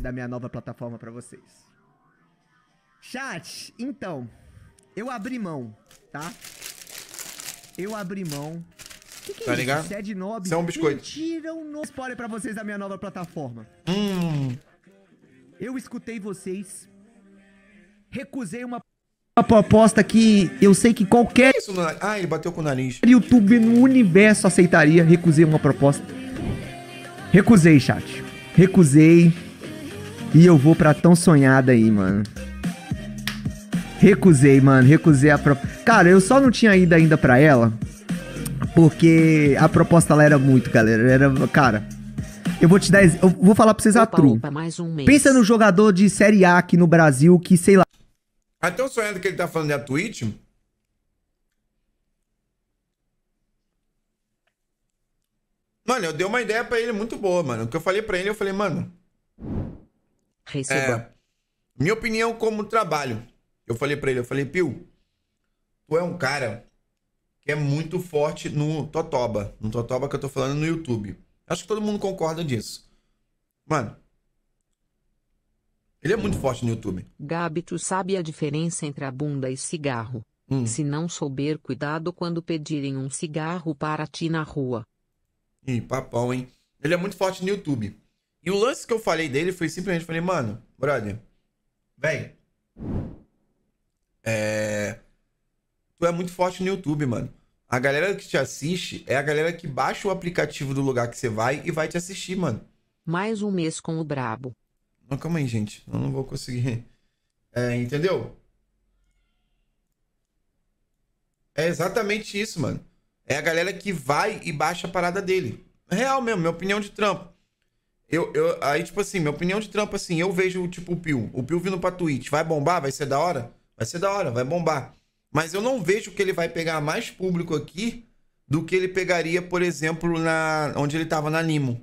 da minha nova plataforma para vocês. Chat, então, eu abri mão, tá? Eu abri mão. Que que é tá é ligado? Isso? é um biscoito. Tiram no spoiler para vocês da minha nova plataforma. Hum. Eu escutei vocês. Recusei uma uma proposta que eu sei que qualquer. Isso, ah, ele bateu com o nariz. YouTube no universo aceitaria. Recusei uma proposta. Recusei, chat. Recusei. E eu vou pra tão sonhada aí, mano. Recusei, mano, recusei a proposta. Cara, eu só não tinha ido ainda pra ela, porque a proposta lá era muito, galera. Era, cara, eu vou te dar. Eu vou falar pra vocês opa, a tru. Opa, um Pensa no jogador de Série A aqui no Brasil que, sei lá. Até o sonhado que ele tá falando é a Twitch. Mano, eu dei uma ideia para ele muito boa, mano. O que eu falei para ele, eu falei, mano, Receba. É, minha opinião como trabalho. Eu falei para ele, eu falei, Pio, tu é um cara que é muito forte no Totoba. No Totoba que eu tô falando no YouTube. Acho que todo mundo concorda disso. Mano, ele é muito forte no YouTube. Gabi, tu sabe a diferença entre a bunda e cigarro. Hum. Se não souber, cuidado quando pedirem um cigarro para ti na rua. Ih, papão, hein? Ele é muito forte no YouTube. E o lance que eu falei dele foi simplesmente, falei, mano, brother, vem é... tu é muito forte no YouTube, mano. A galera que te assiste é a galera que baixa o aplicativo do lugar que você vai e vai te assistir, mano. Mais um mês com o Brabo. Não, calma aí, gente. Eu não vou conseguir. É, entendeu? É exatamente isso, mano. É a galera que vai e baixa a parada dele. Real mesmo, minha opinião de trampo. Eu, eu, aí, tipo assim, minha opinião de trampo, assim, eu vejo, tipo, o Pio. O Pio vindo pra Twitch, vai bombar? Vai ser da hora? Vai ser da hora, vai bombar. Mas eu não vejo que ele vai pegar mais público aqui do que ele pegaria, por exemplo, na onde ele tava na Nimo.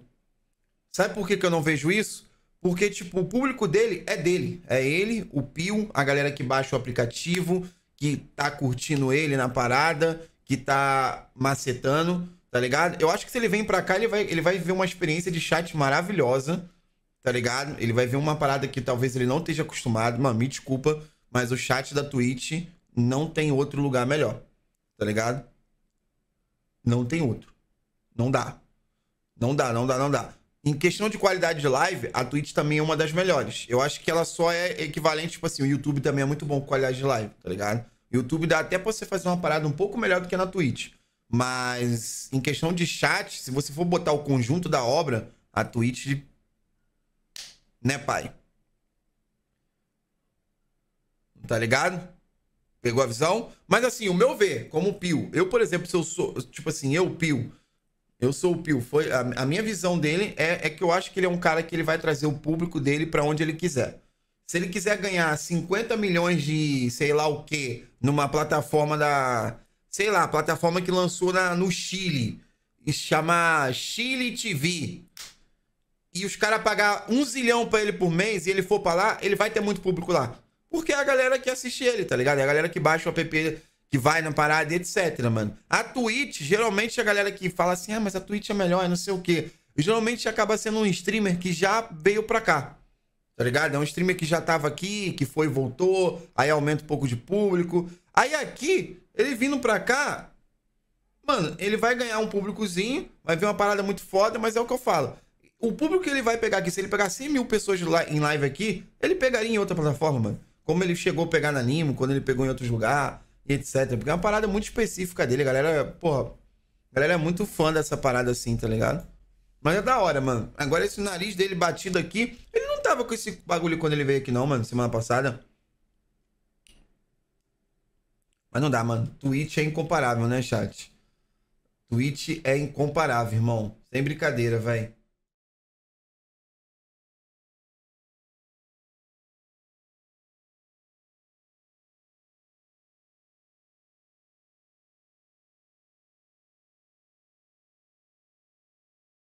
Sabe por que, que eu não vejo isso? Porque, tipo, o público dele é dele. É ele, o Pio, a galera que baixa o aplicativo, que tá curtindo ele na parada, que tá macetando. Tá ligado? Eu acho que se ele vem pra cá, ele vai, ele vai ver uma experiência de chat maravilhosa. Tá ligado? Ele vai ver uma parada que talvez ele não esteja acostumado. Mano, me desculpa, mas o chat da Twitch não tem outro lugar melhor. Tá ligado? Não tem outro. Não dá. Não dá, não dá, não dá. Em questão de qualidade de live, a Twitch também é uma das melhores. Eu acho que ela só é equivalente, tipo assim, o YouTube também é muito bom com qualidade de live, tá ligado? O YouTube dá até pra você fazer uma parada um pouco melhor do que na Twitch. Mas em questão de chat, se você for botar o conjunto da obra, a Twitch. Né, pai? Tá ligado? Pegou a visão? Mas assim, o meu ver, como Pio, eu, por exemplo, se eu sou. Tipo assim, eu, Pio. Eu sou o Pio. Foi, a, a minha visão dele é, é que eu acho que ele é um cara que ele vai trazer o público dele para onde ele quiser. Se ele quiser ganhar 50 milhões de sei lá o quê numa plataforma da, sei lá, plataforma que lançou na, no Chile, chama Chile TV. E os caras pagar um zilhão para ele por mês e ele for para lá, ele vai ter muito público lá. Porque é a galera que assiste ele, tá ligado? É a galera que baixa o app, que vai na parada, etc, mano. A Twitch, geralmente é a galera que fala assim, ah, mas a Twitch é melhor, é não sei o quê. Geralmente acaba sendo um streamer que já veio pra cá, tá ligado? É um streamer que já tava aqui, que foi voltou, aí aumenta um pouco de público. Aí aqui, ele vindo pra cá, mano, ele vai ganhar um públicozinho, vai ver uma parada muito foda, mas é o que eu falo. O público que ele vai pegar aqui, se ele pegar 100 mil pessoas em live aqui, ele pegaria em outra plataforma, mano. Como ele chegou a pegar na Nimo, quando ele pegou em outro lugar, etc. Porque é uma parada muito específica dele, a galera, porra. A galera é muito fã dessa parada assim, tá ligado? Mas é da hora, mano. Agora esse nariz dele batido aqui, ele não tava com esse bagulho quando ele veio aqui, não, mano, semana passada. Mas não dá, mano. Twitch é incomparável, né, chat? Twitch é incomparável, irmão. Sem brincadeira, velho.